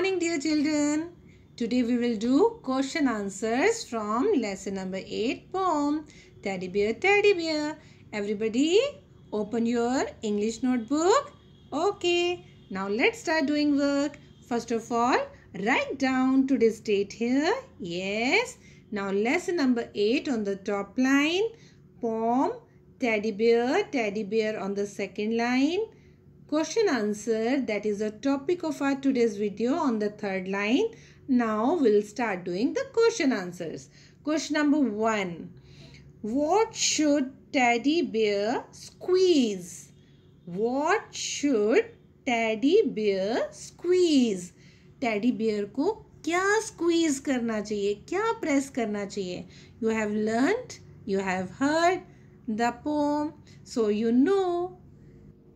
morning dear children today we will do question answers from lesson number 8 poem teddy bear teddy bear everybody open your english notebook okay now let's start doing work first of all write down today's date here yes now lesson number 8 on the top line poem teddy bear teddy bear on the second line question answer that is the topic of our today's video on the third line. Now we'll start doing the question answers. Question number 1 What should teddy bear squeeze? What should teddy bear squeeze? teddy bear ko kya squeeze karna chahiye kya press karna chahiye you have learn you have heard the poem so you know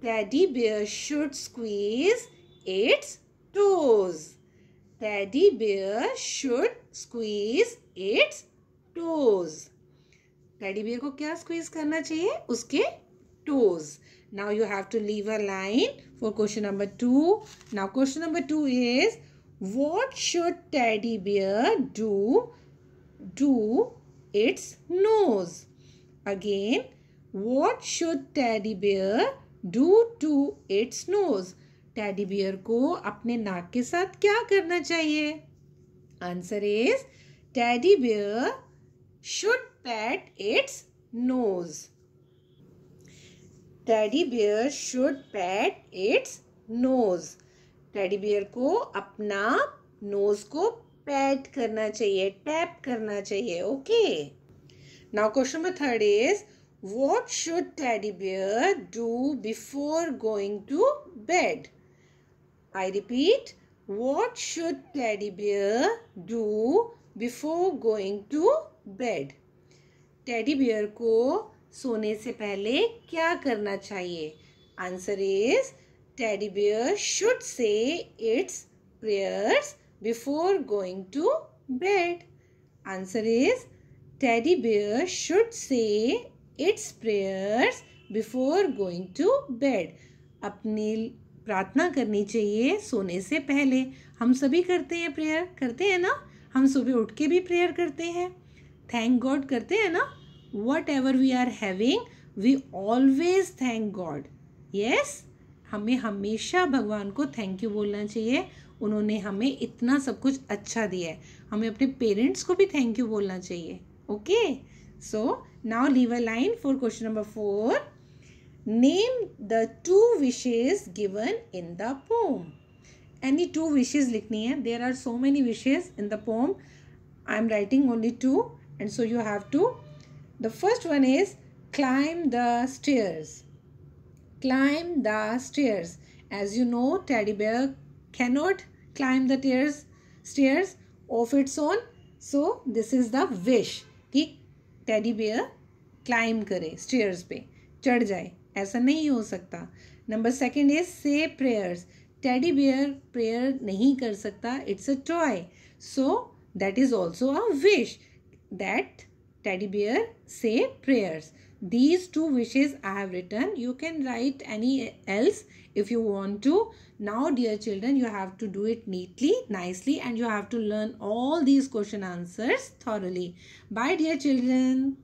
Teddy bear should squeeze its toes. Teddy bear should squeeze its toes. Teddy bear को क्या squeeze करना चाहिए उसके toes now you have to leave a line for question number two now question number two is what should teddy bear do do its nose again what should teddy bear do to its nose teddy bear को अपने नाक के साथ क्या करना चाहिए answer is teddy bear should pat its nose teddy bear should pat its nose teddy bear को अपना नोज को पैट करना चाहिए टैप करना चाहिए okay now question number third is What should teddy bear do before going to bed? I repeat, what should teddy bear do before going to bed? Teddy Bear को सोने से पहले क्या करना चाहिए Answer is Teddy Bear should say its prayers before going to bed. Answer is Teddy Bear should say its prayers before going to bed अपनी प्रार्थना करनी चाहिए सोने से पहले हम सभी करते हैं प्रेयर करते हैं ना हम सुबह उठ के भी प्रेयर करते हैं थैंक गॉड करते हैं ना whatever we are having we always thank God yes हमें हमेशा भगवान को थैंक यू बोलना चाहिए उन्होंने हमें इतना सब कुछ अच्छा दिया है हमें अपने पेरेंट्स को भी थैंक यू बोलना चाहिए okay okay? So, now leave a line for question number 4. Name the two wishes given in the poem. Any two wishes likhni hai. There are so many wishes in the poem. I am writing only two and so you have to. The first one is climb the stairs. Climb the stairs. As you know, teddy bear cannot climb the stairs, stairs of its own. So this is the wish. ठीक teddy bear climb करे stairs पे चढ़ जाए ऐसा नहीं हो सकता number second is say prayers teddy bear prayer नहीं कर सकता it's a toy so that is also a wish that teddy bear say prayers these two wishes I have written. You can write any else if you want to. Now dear children, you have to do it neatly, nicely and you have to learn all these question answers thoroughly. Bye dear children.